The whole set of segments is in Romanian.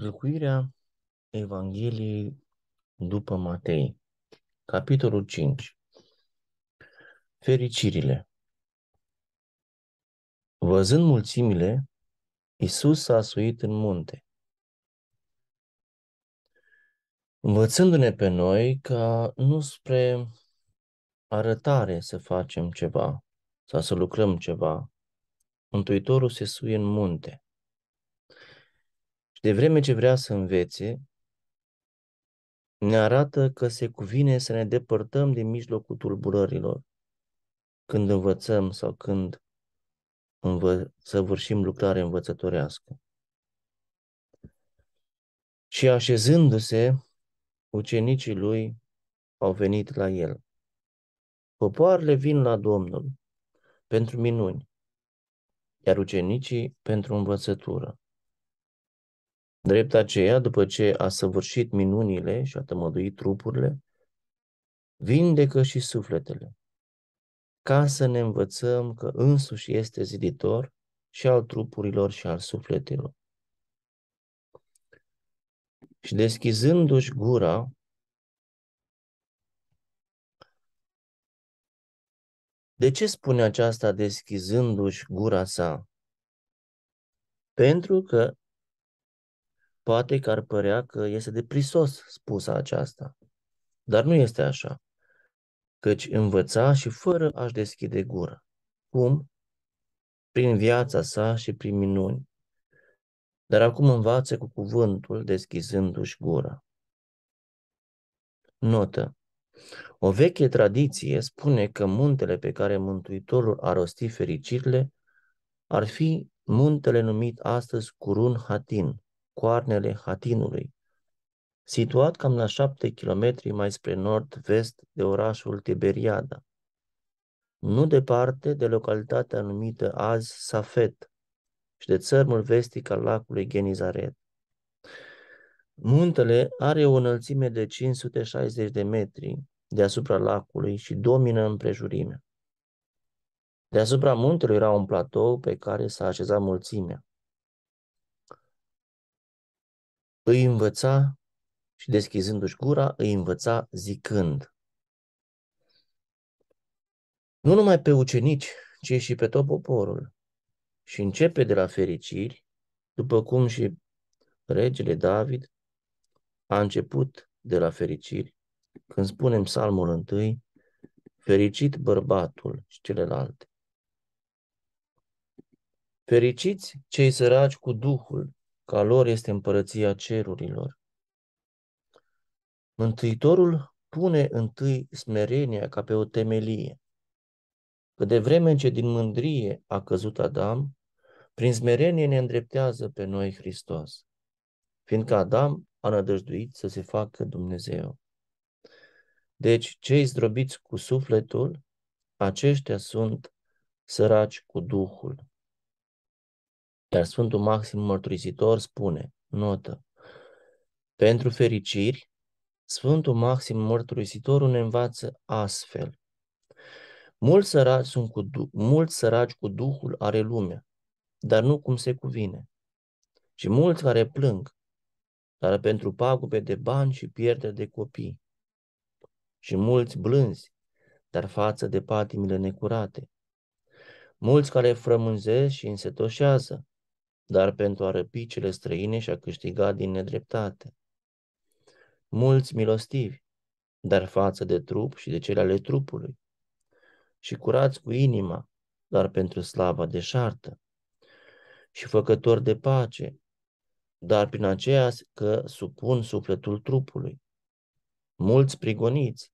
Trăcuirea Evangheliei după Matei, capitolul 5. Fericirile. Văzând mulțimile, Isus s-a suit în munte. Învățându-ne pe noi ca nu spre arătare să facem ceva sau să lucrăm ceva, Întuitorul se suie în munte de vreme ce vrea să învețe, ne arată că se cuvine să ne depărtăm de mijlocul tulburărilor când învățăm sau când învă- vârșim lucrare învățătorească. Și așezându-se, ucenicii lui au venit la el. Popoarele vin la Domnul pentru minuni, iar ucenicii pentru învățătură. Drept aceea, după ce a săvârșit minunile și a tămăduit trupurile, vindecă și sufletele, ca să ne învățăm că însuși este ziditor și al trupurilor și al sufletelor. Și deschizându-și gura, de ce spune aceasta deschizându-și gura sa? Pentru că Poate că ar părea că este de prisos spusa aceasta, dar nu este așa, căci învăța și fără a-și deschide gură. Cum? Prin viața sa și prin minuni. Dar acum învață cu cuvântul, deschizându-și gura. Notă. O veche tradiție spune că muntele pe care Mântuitorul a rostit fericirile ar fi muntele numit astăzi Curun Hatin, coarnele Hatinului, situat cam la șapte kilometri mai spre nord-vest de orașul Tiberiada, nu departe de localitatea numită azi Safet și de țărmul vestic al lacului Genizaret. Muntele are o înălțime de 560 de metri deasupra lacului și domină împrejurimea. Deasupra muntelui era un platou pe care s-a așezat mulțimea. îi învăța și deschizându-și gura, îi învăța zicând. Nu numai pe ucenici, ci și pe tot poporul. Și începe de la fericiri, după cum și regele David a început de la fericiri, când spunem psalmul întâi, fericit bărbatul și celelalte. Fericiți cei săraci cu Duhul, ca lor este împărăția cerurilor. Mântuitorul pune întâi smerenia ca pe o temelie, că de vreme ce din mândrie a căzut Adam, prin smerenie ne îndreptează pe noi Hristos, fiindcă Adam a nădăjduit să se facă Dumnezeu. Deci, cei zdrobiți cu sufletul, aceștia sunt săraci cu Duhul. Dar Sfântul Maxim Mărturisitor spune, notă, pentru fericiri, Sfântul Maxim Mărturisitorul ne învață astfel. Mulți săraci, sunt cu, mulți săraci cu Duhul are lumea, dar nu cum se cuvine. Și mulți care plâng, dar pentru pagube de bani și pierderi de copii. Și mulți blânzi, dar față de patimile necurate. Mulți care frămânzesc și însetoșează, dar pentru a răpi cele străine și a câștiga din nedreptate. Mulți milostivi, dar față de trup și de cele ale trupului, și curați cu inima, dar pentru slava deșartă, și făcători de pace, dar prin aceea că supun sufletul trupului. Mulți prigoniți,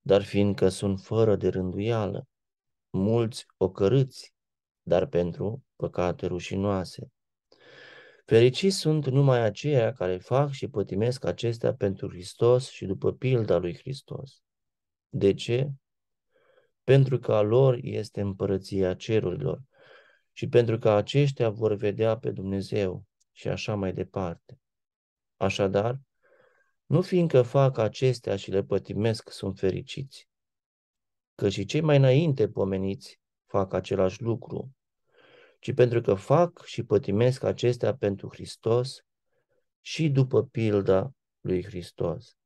dar fiindcă sunt fără de rânduială, mulți ocărâți, dar pentru păcate rușinoase. Fericiți sunt numai aceia care fac și pătimesc acestea pentru Hristos și după pilda lui Hristos. De ce? Pentru că a lor este împărăția cerurilor și pentru că aceștia vor vedea pe Dumnezeu și așa mai departe. Așadar, nu fiindcă fac acestea și le pătimesc, sunt fericiți, că și cei mai înainte pomeniți fac același lucru ci pentru că fac și pătimesc acestea pentru Hristos și după pilda lui Hristos.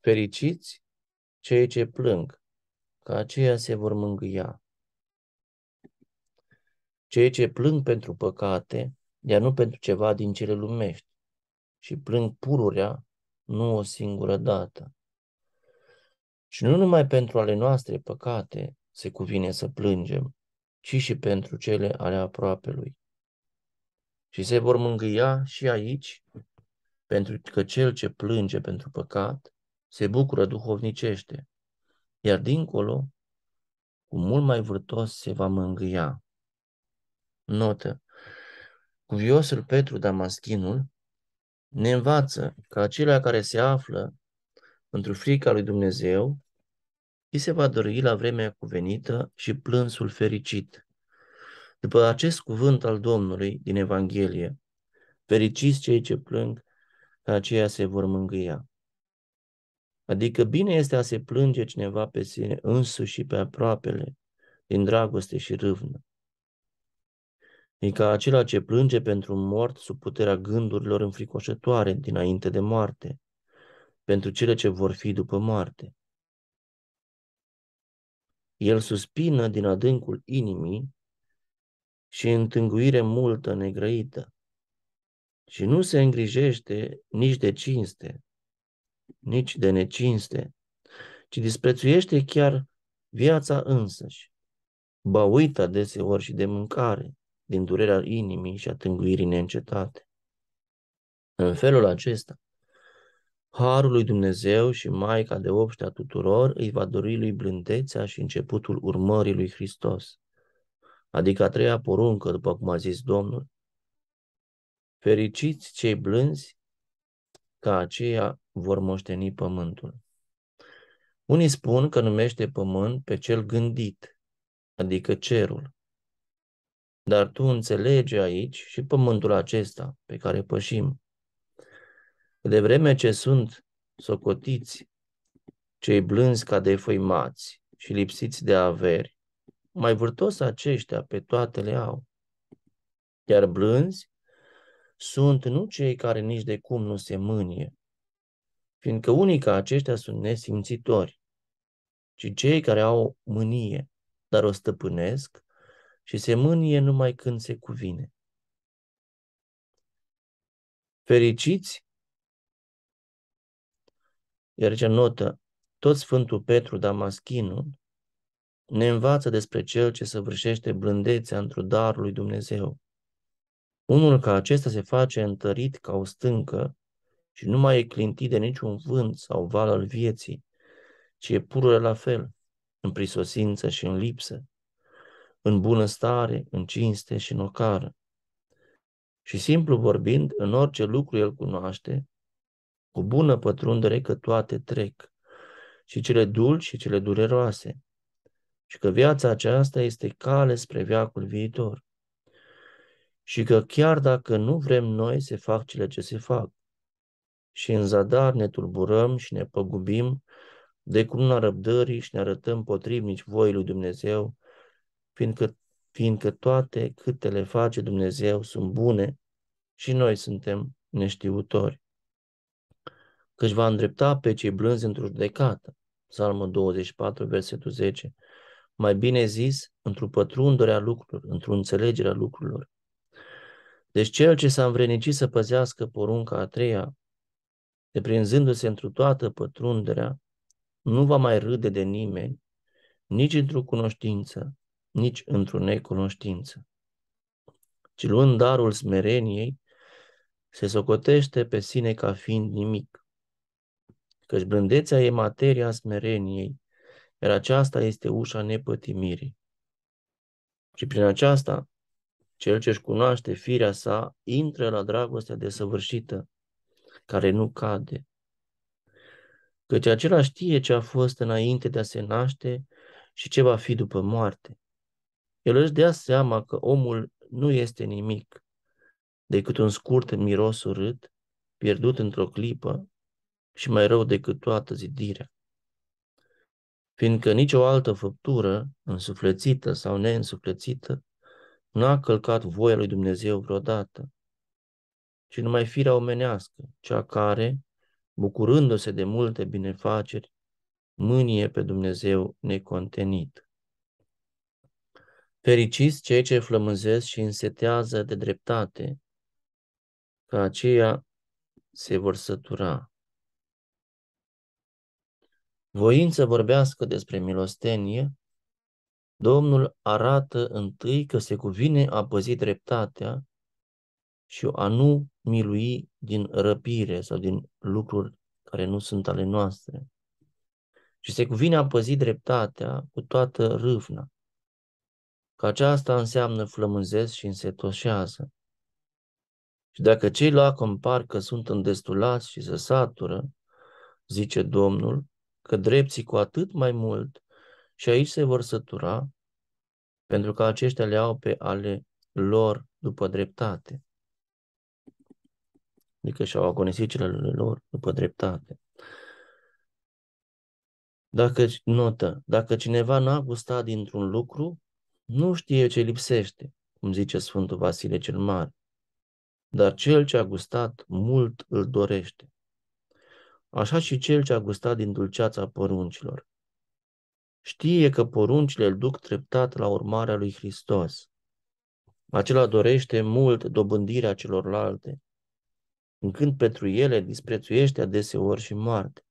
Fericiți cei ce plâng, că aceia se vor mângâia. Cei ce plâng pentru păcate, dar nu pentru ceva din cele lumești, și plâng pururea nu o singură dată. Și nu numai pentru ale noastre păcate se cuvine să plângem, ci și pentru cele ale lui. Și se vor mângâia și aici, pentru că cel ce plânge pentru păcat se bucură duhovnicește, iar dincolo, cu mult mai vârtos se va mângâia. Notă. Cuviosul Petru Damaschinul ne învață că acelea care se află într-o frica lui Dumnezeu îi se va dori la vremea cuvenită și plânsul fericit. După acest cuvânt al Domnului din Evanghelie, fericiți cei ce plâng, că aceia se vor mângâia. Adică bine este a se plânge cineva pe sine însuși și pe aproapele, din dragoste și râvnă. E ca acela ce plânge pentru un mort sub puterea gândurilor înfricoșătoare dinainte de moarte, pentru cele ce vor fi după moarte. El suspină din adâncul inimii și întânguire multă negrăită și nu se îngrijește nici de cinste, nici de necinste, ci disprețuiește chiar viața însăși, ba uită deseori și de mâncare, din durerea inimii și a tânguirii neîncetate. În felul acesta, Harul lui Dumnezeu și Maica de obște a tuturor îi va dori lui blândețea și începutul urmării lui Hristos, adică a treia poruncă, după cum a zis Domnul. Fericiți cei blânzi, ca aceia vor moșteni pământul. Unii spun că numește pământ pe cel gândit, adică cerul. Dar tu înțelegi aici și pământul acesta pe care pășim, de vreme ce sunt socotiți cei blânzi ca de făimați și lipsiți de averi, mai vârtos aceștia pe toate le au. Iar blânzi sunt nu cei care nici de cum nu se mânie, fiindcă unii ca aceștia sunt nesimțitori, ci cei care au mânie, dar o stăpânesc și se mânie numai când se cuvine. Fericiți iar ce notă, tot Sfântul Petru Damaschinul ne învață despre cel ce săvârșește blândețea într-o darul lui Dumnezeu. Unul ca acesta se face întărit ca o stâncă și nu mai e clintit de niciun vânt sau val al vieții, ci e pur la fel, în prisosință și în lipsă, în bună stare, în cinste și în ocară. Și simplu vorbind, în orice lucru el cunoaște cu bună pătrundere că toate trec, și cele dulci și cele dureroase, și că viața aceasta este cale spre viacul viitor, și că chiar dacă nu vrem noi se fac cele ce se fac, și în zadar ne tulburăm și ne păgubim de cumna răbdării și ne arătăm potrivnici voii lui Dumnezeu, fiindcă, fiindcă toate câte le face Dumnezeu sunt bune și noi suntem neștiutori își va îndrepta pe cei blânzi într-o judecată. Psalmul 24, versetul 10. Mai bine zis, într-o pătrundere a lucrurilor, într-o înțelegere a lucrurilor. Deci cel ce s-a învrednicit să păzească porunca a treia, deprinzându-se într-o toată pătrunderea, nu va mai râde de nimeni, nici într-o cunoștință, nici într-o necunoștință. Ci luând darul smereniei, se socotește pe sine ca fiind nimic, căci blândețea e materia smereniei, iar aceasta este ușa nepătimirii. Și prin aceasta, cel ce își cunoaște firea sa intră la dragostea desăvârșită, care nu cade. Căci acela știe ce a fost înainte de a se naște și ce va fi după moarte. El își dea seama că omul nu este nimic, decât un scurt miros urât, pierdut într-o clipă și mai rău decât toată zidirea. Fiindcă nicio altă făptură, însuflețită sau neînsuflețită, nu a călcat voia lui Dumnezeu vreodată, ci numai firea omenească, cea care, bucurându-se de multe binefaceri, mânie pe Dumnezeu necontenit. Fericiți cei ce flămânzesc și însetează de dreptate, că aceia se vor sătura să vorbească despre milostenie, Domnul arată întâi că se cuvine a păzi dreptatea și a nu milui din răpire sau din lucruri care nu sunt ale noastre. Și se cuvine a păzi dreptatea cu toată râvna, că aceasta înseamnă flămânzesc și însetoșează. Și dacă cei lacom par că sunt îndestulați și se satură, zice Domnul, că drepții cu atât mai mult și aici se vor sătura, pentru că aceștia le au pe ale lor după dreptate. Adică și-au agonisit celelalte lor după dreptate. Dacă, notă, dacă cineva n-a gustat dintr-un lucru, nu știe ce lipsește, cum zice Sfântul Vasile cel Mare, dar cel ce a gustat mult îl dorește așa și cel ce a gustat din dulceața poruncilor. Știe că poruncile îl duc treptat la urmarea lui Hristos. Acela dorește mult dobândirea celorlalte, încât pentru ele disprețuiește adeseori și moarte.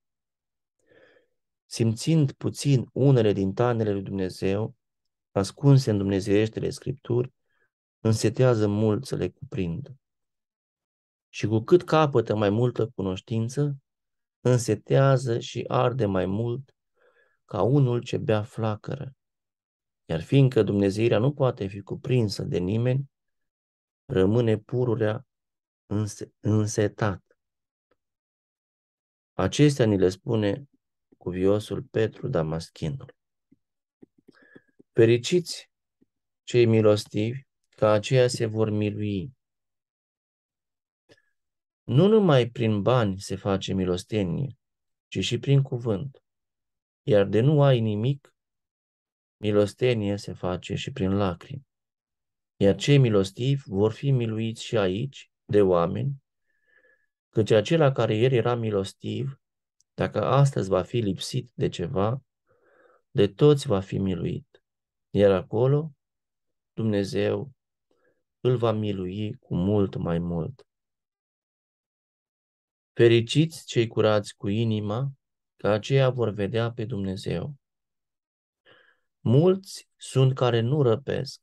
Simțind puțin unele din tainele lui Dumnezeu, ascunse în dumnezeieștele Scripturi, însetează mult să le cuprindă. Și cu cât capătă mai multă cunoștință, însetează și arde mai mult ca unul ce bea flacără. Iar fiindcă Dumnezeirea nu poate fi cuprinsă de nimeni, rămâne pururea însetat. Acestea ni le spune cuviosul Petru Damaschinul. Fericiți cei milostivi, ca aceia se vor milui. Nu numai prin bani se face milostenie, ci și prin cuvânt. Iar de nu ai nimic, milostenie se face și prin lacrimi. Iar cei milostivi vor fi miluiți și aici de oameni, căci acela care ieri era milostiv, dacă astăzi va fi lipsit de ceva, de toți va fi miluit. Iar acolo, Dumnezeu îl va milui cu mult mai mult. Fericiți cei curați cu inima, că aceia vor vedea pe Dumnezeu. Mulți sunt care nu răpesc,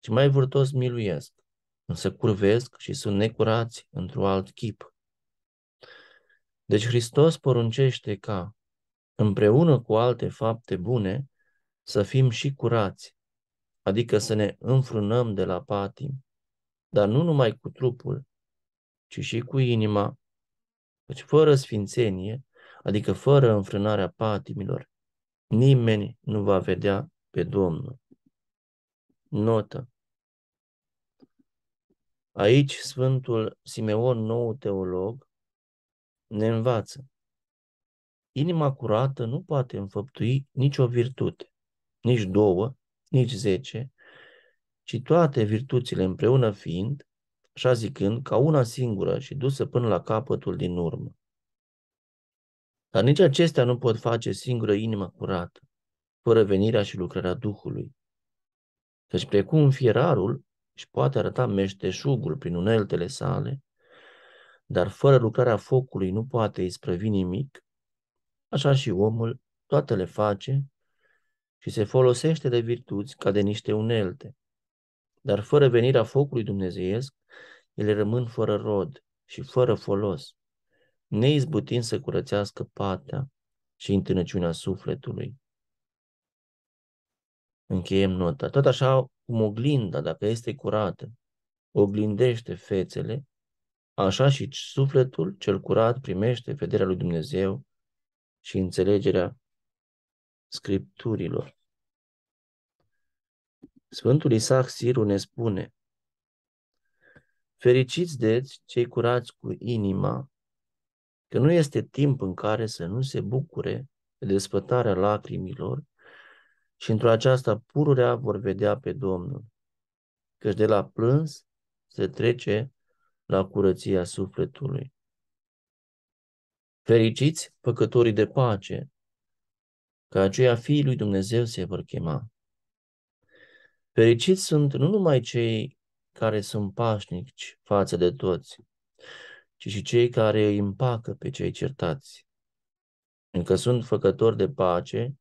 ci mai vârtos miluiesc, însă curvesc și sunt necurați într-un alt chip. Deci Hristos poruncește ca, împreună cu alte fapte bune, să fim și curați, adică să ne înfrunăm de la patim, dar nu numai cu trupul, ci și cu inima deci fără sfințenie, adică fără înfrânarea patimilor, nimeni nu va vedea pe Domnul. Notă. Aici Sfântul Simeon, nou teolog, ne învață. Inima curată nu poate înfăptui nicio virtute, nici două, nici zece, ci toate virtuțile împreună fiind, așa zicând, ca una singură și dusă până la capătul din urmă. Dar nici acestea nu pot face singură inimă curată, fără venirea și lucrarea Duhului. Căci precum fierarul își poate arăta meșteșugul prin uneltele sale, dar fără lucrarea focului nu poate isprăvi nimic, așa și omul toate le face și se folosește de virtuți ca de niște unelte, dar fără venirea focului dumnezeiesc, ele rămân fără rod și fără folos, neizbutind să curățească patea și întâlnăciunea sufletului. Încheiem nota. Tot așa cum oglinda, dacă este curată, oglindește fețele, așa și sufletul cel curat primește vederea lui Dumnezeu și înțelegerea scripturilor. Sfântul Isaac Siru ne spune, Fericiți deci cei curați cu inima, că nu este timp în care să nu se bucure de despătarea lacrimilor și într-o aceasta pururea vor vedea pe Domnul, căci de la plâns se trece la curăția sufletului. Fericiți păcătorii de pace, că aceia fiii lui Dumnezeu se vor chema. Fericiți sunt nu numai cei care sunt pașnici față de toți, ci și cei care îi împacă pe cei certați, încă sunt făcători de pace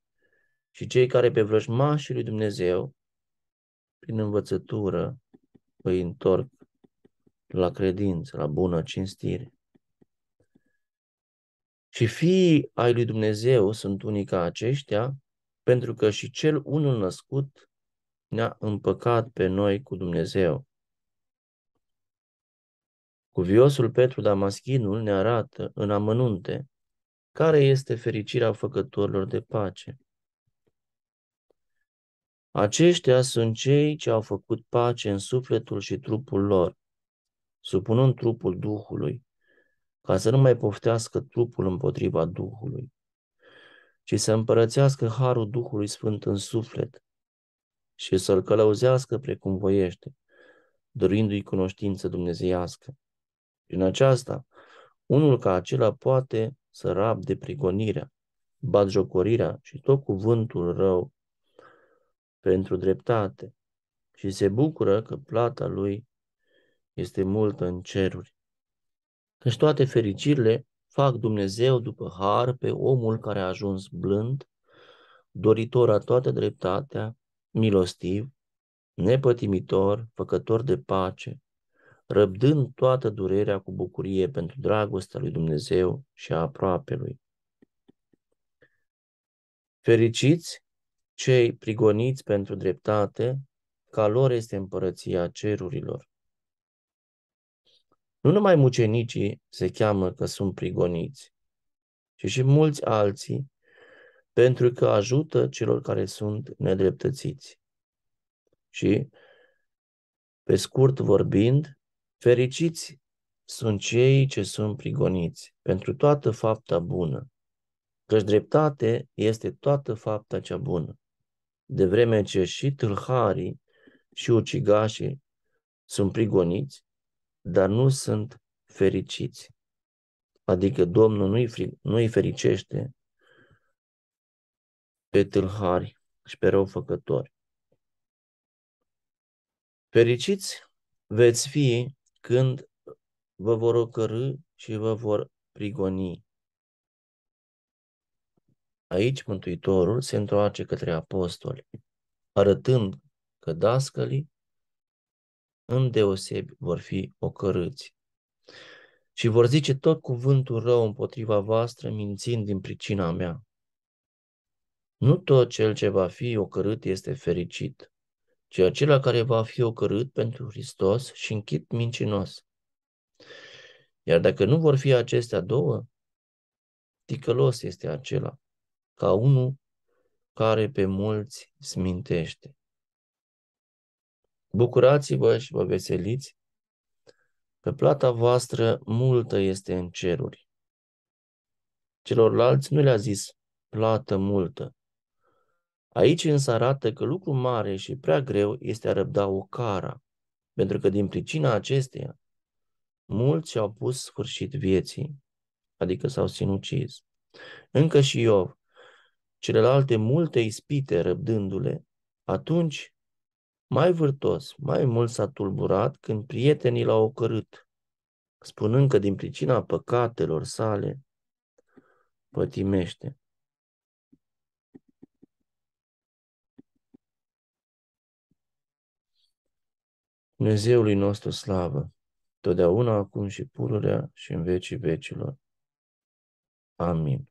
și cei care pe vrăjmașii lui Dumnezeu, prin învățătură, îi întorc la credință, la bună cinstire. Și fiii ai lui Dumnezeu sunt unii ca aceștia, pentru că și cel unul născut ne-a împăcat pe noi cu Dumnezeu. Cuviosul Petru Damaschinul ne arată în amănunte care este fericirea făcătorilor de pace. Aceștia sunt cei ce au făcut pace în sufletul și trupul lor, supunând trupul Duhului, ca să nu mai poftească trupul împotriva Duhului, ci să împărățească harul Duhului Sfânt în suflet, și să-l călăuzească precum voiește, dorindu i cunoștință dumnezeiască. Prin aceasta, unul ca acela poate să rabde prigonirea, batjocorirea și tot cuvântul rău pentru dreptate și se bucură că plata lui este multă în ceruri. Căci toate fericirile fac Dumnezeu după har pe omul care a ajuns blând, doritor a toată dreptatea milostiv, nepătimitor, făcător de pace, răbdând toată durerea cu bucurie pentru dragostea lui Dumnezeu și a aproapelui. Fericiți cei prigoniți pentru dreptate, ca lor este împărăția cerurilor. Nu numai mucenicii se cheamă că sunt prigoniți, ci și mulți alții pentru că ajută celor care sunt nedreptățiți. Și, pe scurt vorbind, fericiți sunt cei ce sunt prigoniți pentru toată fapta bună, căci dreptate este toată fapta cea bună, de vreme ce și tâlharii și ucigașii sunt prigoniți, dar nu sunt fericiți. Adică Domnul nu-i, fri- nu-i fericește pe tâlhari și pe răufăcători. Fericiți veți fi când vă vor ocărâ și vă vor prigoni. Aici Mântuitorul se întoarce către apostoli, arătând că dascălii deosebi vor fi ocărâți și vor zice tot cuvântul rău împotriva voastră, mințind din pricina mea. Nu tot cel ce va fi ocărât este fericit, ci acela care va fi ocărât pentru Hristos și închit mincinos. Iar dacă nu vor fi acestea două, ticălos este acela, ca unul care pe mulți smintește. Bucurați-vă și vă veseliți, pe plata voastră multă este în ceruri. Celorlalți nu le-a zis plată multă, Aici însă arată că lucru mare și prea greu este a răbda o cara, pentru că din pricina acesteia mulți au pus sfârșit vieții, adică s-au sinucis. Încă și Iov, celelalte multe ispite răbdându-le, atunci mai vârtos, mai mult s-a tulburat când prietenii l-au ocărât, spunând că din pricina păcatelor sale pătimește. Dumnezeului nostru slavă, totdeauna acum și pururea și în vecii vecilor. Amin.